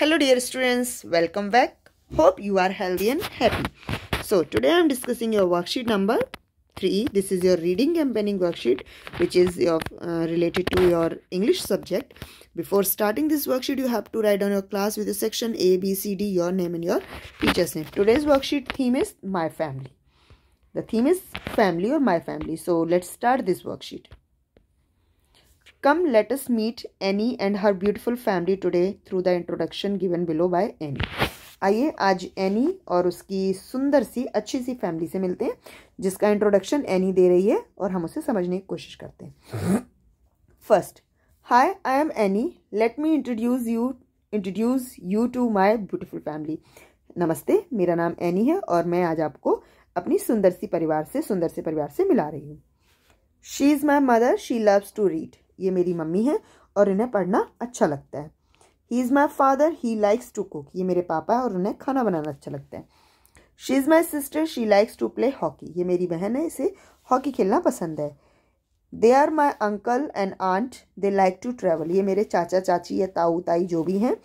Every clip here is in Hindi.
hello dear students welcome back hope you are healthy and happy so today i'm discussing your worksheet number three this is your reading and penning worksheet which is your uh, related to your english subject before starting this worksheet you have to write down your class with the section a b c d your name and your teacher's name today's worksheet theme is my family the theme is family or my family so let's start this worksheet Come, let us meet Annie and her beautiful family today through the introduction given below by Annie. आइए आज एनी और उसकी सुंदर सी अच्छी सी फैमिली से मिलते हैं जिसका इंट्रोडक्शन एनी दे रही है और हम उसे समझने की कोशिश करते हैं first hi I am Annie let me introduce you introduce you to my beautiful family नमस्ते मेरा नाम एनी है और मैं आज आपको अपनी सुंदर सी परिवार से सुंदर से परिवार से मिला रही हूँ she is my mother she loves to read ये मेरी मम्मी हैं और इन्हें पढ़ना अच्छा लगता है he is my father he likes to cook ये मेरे पापा है और उन्हें खाना बनाना अच्छा लगता है she is my sister she likes to play hockey ये मेरी बहन है इसे हॉकी खेलना पसंद है they are my uncle and aunt they like to travel ये मेरे चाचा चाची या ताऊ ताई जो भी हैं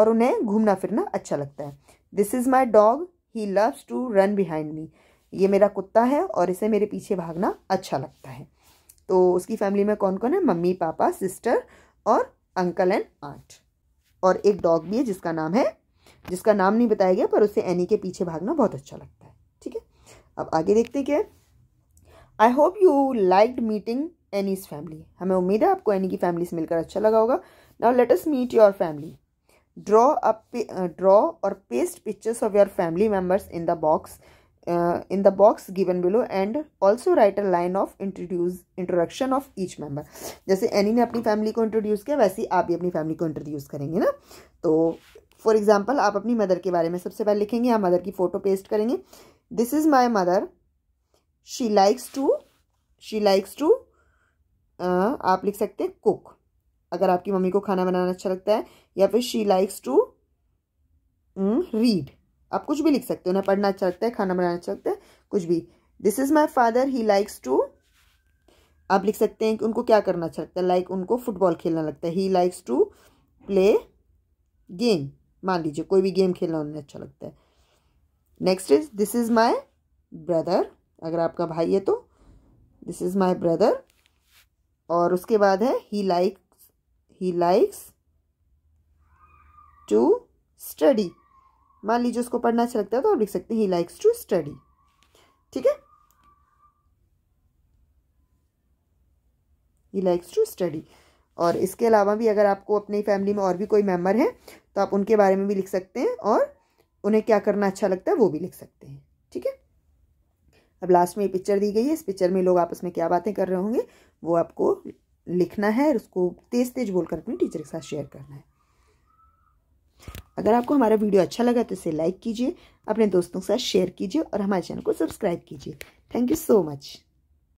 और उन्हें घूमना फिरना अच्छा लगता है this is my dog he loves to run behind me ये मेरा कुत्ता है और इसे मेरे पीछे भागना अच्छा लगता है तो उसकी फैमिली में कौन कौन है मम्मी पापा सिस्टर और अंकल एंड आंट और एक डॉग भी है जिसका नाम है जिसका नाम नहीं बताया गया पर उसे एनी के पीछे भागना बहुत अच्छा लगता है ठीक है अब आगे देखते हैं क्या I hope you like meeting Annie's family हमें उम्मीद है आपको एनी की फैमिली से मिलकर अच्छा लगा होगा now let us meet your family draw up draw or paste pictures of your family members in the box uh, in the box given below and also write a line of introduce introduction of each member जैसे एनी ने अपनी फैमिली को इंट्रोड्यूस किया वैसे ही आप भी अपनी फैमिली को इंट्रोड्यूस करेंगे ना तो फॉर एग्जाम्पल आप अपनी मदर के बारे में सबसे पहले लिखेंगे या मदर की फ़ोटो पेस्ट करेंगे this is my mother she likes to she likes to आप लिख सकते हैं कुक अगर आपकी मम्मी को खाना बनाना अच्छा लगता है या फिर शी लाइक्स टू रीड आप कुछ भी लिख सकते हो उन्हें पढ़ना अच्छा लगता है खाना बनाना अच्छा लगता है कुछ भी this is my father he likes to आप लिख सकते हैं कि उनको क्या करना अच्छा लगता है लाइक like, उनको फुटबॉल खेलना लगता है he likes to play game मान लीजिए कोई भी गेम खेलना उन्हें अच्छा लगता है next is this is my brother अगर आपका भाई है तो दिस इज़ माई ब्रदर और उसके बाद है he likes he likes to study मान लीजिए उसको पढ़ना अच्छा लगता है तो आप लिख सकते हैं ही लाइक्स टू स्टडी ठीक है ही लाइक्स टू स्टडी और इसके अलावा भी अगर आपको अपनी फैमिली में और भी कोई मेम्बर हैं तो आप उनके बारे में भी लिख सकते हैं और उन्हें क्या करना अच्छा लगता है वो भी लिख सकते हैं ठीक है अब लास्ट में ये पिक्चर दी गई है इस पिक्चर में लोग आपस में क्या बातें कर रहे होंगे वो आपको लिखना है और उसको तेज़ तेज़ बोलकर अपने टीचर के साथ शेयर करना है अगर आपको हमारा वीडियो अच्छा लगा तो इसे लाइक कीजिए अपने दोस्तों के साथ शेयर कीजिए और हमारे चैनल को सब्सक्राइब कीजिए थैंक यू सो मच